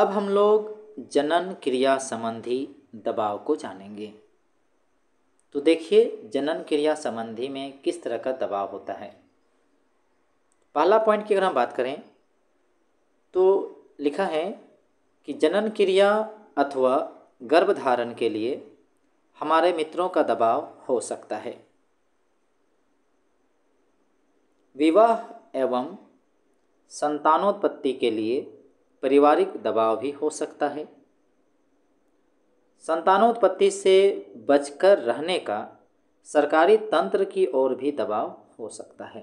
अब हम लोग जनन क्रिया संबंधी दबाव को जानेंगे तो देखिए जनन क्रिया संबंधी में किस तरह का दबाव होता है पहला पॉइंट की अगर हम बात करें तो लिखा है कि जनन क्रिया अथवा गर्भधारण के लिए हमारे मित्रों का दबाव हो सकता है विवाह एवं संतानोत्पत्ति के लिए पारिवारिक दबाव भी हो सकता है संतानोत्पत्ति से बचकर रहने का सरकारी तंत्र की ओर भी दबाव हो सकता है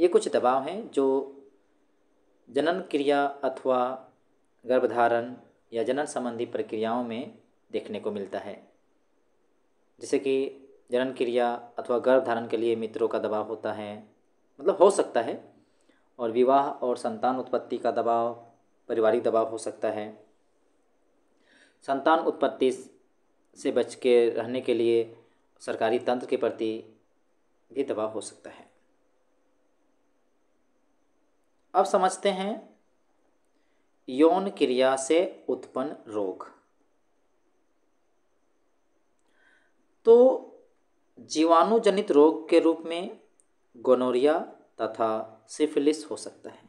ये कुछ दबाव हैं जो जनन क्रिया अथवा गर्भधारण या जनन संबंधी प्रक्रियाओं में देखने को मिलता है जैसे कि जनन क्रिया अथवा गर्भधारण के लिए मित्रों का दबाव होता है मतलब हो सकता है और विवाह और संतान उत्पत्ति का दबाव पारिवारिक दबाव हो सकता है संतान उत्पत्ति से बच के रहने के लिए सरकारी तंत्र के प्रति भी दबाव हो सकता है अब समझते हैं यौन क्रिया से उत्पन्न रोग तो जीवाणु जनित रोग के रूप में गोनोरिया तथा सिफिलिस हो सकता है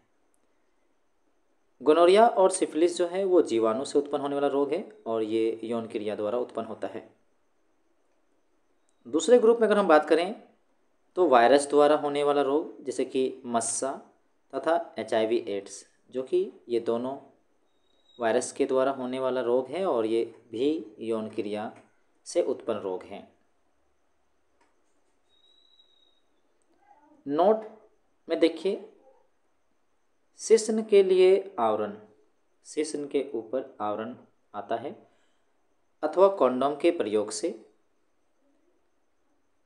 गोनोरिया और सिफिलिस जो है वो जीवाणु से उत्पन्न होने वाला रोग है और ये यौन क्रिया द्वारा उत्पन्न होता है दूसरे ग्रुप में अगर हम बात करें तो वायरस द्वारा होने वाला रोग जैसे कि मस्सा तथा एच एड्स जो कि ये दोनों वायरस के द्वारा होने वाला रोग है और ये भी यौन क्रिया से उत्पन्न रोग हैं नोट में देखिए सेशन के लिए आवरण सेशन के ऊपर आवरण आता है अथवा कॉन्डोम के प्रयोग से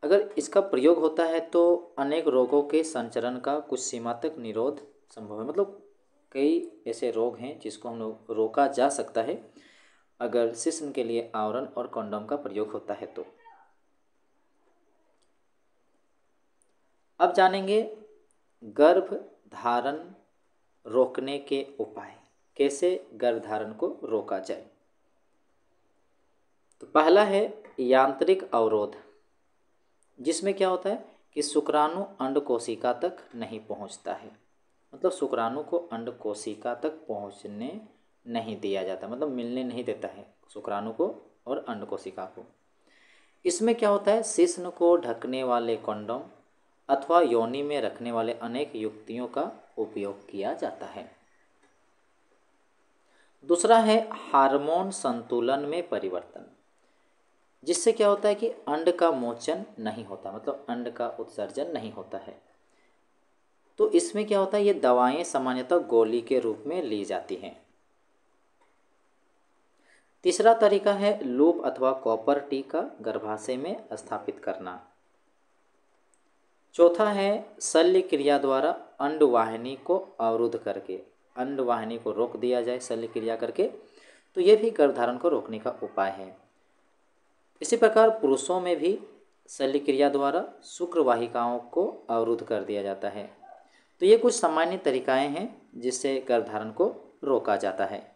अगर इसका प्रयोग होता है तो अनेक रोगों के संचरण का कुछ सीमा तक निरोध संभव है मतलब कई ऐसे रोग हैं जिसको हम लोग रोका जा सकता है अगर सिस्म के लिए आवरण और कॉन्डोम का प्रयोग होता है तो अब जानेंगे गर्भ धारण रोकने के उपाय कैसे गर्भधारण को रोका जाए तो पहला है यांत्रिक अवरोध जिसमें क्या होता है कि शुक्राणु अंड कोशिका तक नहीं पहुंचता है मतलब शुक्राणु को अंड कोशिका तक पहुंचने नहीं दिया जाता मतलब मिलने नहीं देता है शुक्राणु को और अंड कोशिका को इसमें क्या होता है शिश्न को ढकने वाले कंडोम अथवा योनि में रखने वाले अनेक युक्तियों का उपयोग किया जाता है दूसरा है हार्मोन संतुलन में परिवर्तन जिससे क्या होता है कि अंड का मोचन नहीं होता मतलब अंड का उत्सर्जन नहीं होता है तो इसमें क्या होता है ये दवाएं सामान्यतः गोली के रूप में ली जाती हैं तीसरा तरीका है लूप अथवा कॉपर टी का गर्भाशय में स्थापित करना चौथा है शल्य क्रिया द्वारा अंडवाहिनी को अवरुद्ध करके अंडवाहिनी को रोक दिया जाए शल्य क्रिया करके तो ये भी गर्भधारण को रोकने का उपाय है इसी प्रकार पुरुषों में भी शल्य क्रिया द्वारा शुक्रवाहिकाओं को अवरुद्ध कर दिया जाता है तो ये कुछ सामान्य तरीकाएँ हैं जिससे गर्भधारण को रोका जाता है